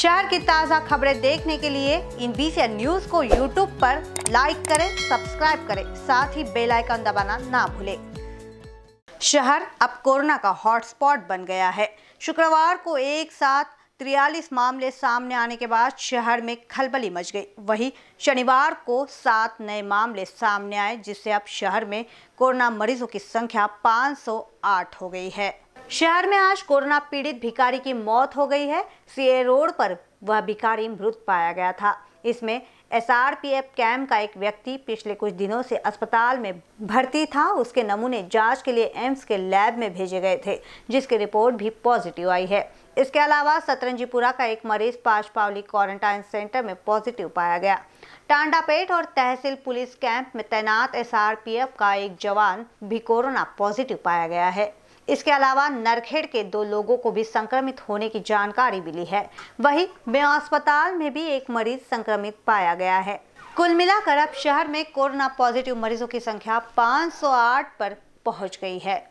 शहर की ताज़ा खबरें देखने के लिए इन बीसी न्यूज को यूट्यूब पर लाइक करें सब्सक्राइब करें साथ ही बेल आइकन दबाना ना भूलें शहर अब कोरोना का हॉटस्पॉट बन गया है शुक्रवार को एक साथ तिरयालीस मामले सामने आने के बाद शहर में खलबली मच गई वहीं शनिवार को सात नए मामले सामने आए जिससे अब शहर में कोरोना मरीजों की संख्या 508 हो गई है शहर में आज कोरोना पीड़ित भिखारी की मौत हो गई है सीए रोड पर वह भिखारी मृत पाया गया था इसमें एसआरपीएफ कैम्प का एक व्यक्ति पिछले कुछ दिनों से अस्पताल में भर्ती था उसके नमूने जांच के लिए एम्स के लैब में भेजे गए थे जिसकी रिपोर्ट भी पॉजिटिव आई है इसके अलावा सतरंजीपुरा का एक मरीज पाशपावली क्वारंटाइन सेंटर में पॉजिटिव पाया गया टांडापेट और तहसील पुलिस कैंप में तैनात एसआरपीएफ का एक जवान भी कोरोना पॉजिटिव पाया गया है इसके अलावा नरखेड़ के दो लोगों को भी संक्रमित होने की जानकारी मिली है वही बे अस्पताल में भी एक मरीज संक्रमित पाया गया है कुल मिलाकर अब शहर में कोरोना पॉजिटिव मरीजों की संख्या 508 पर पहुंच गई है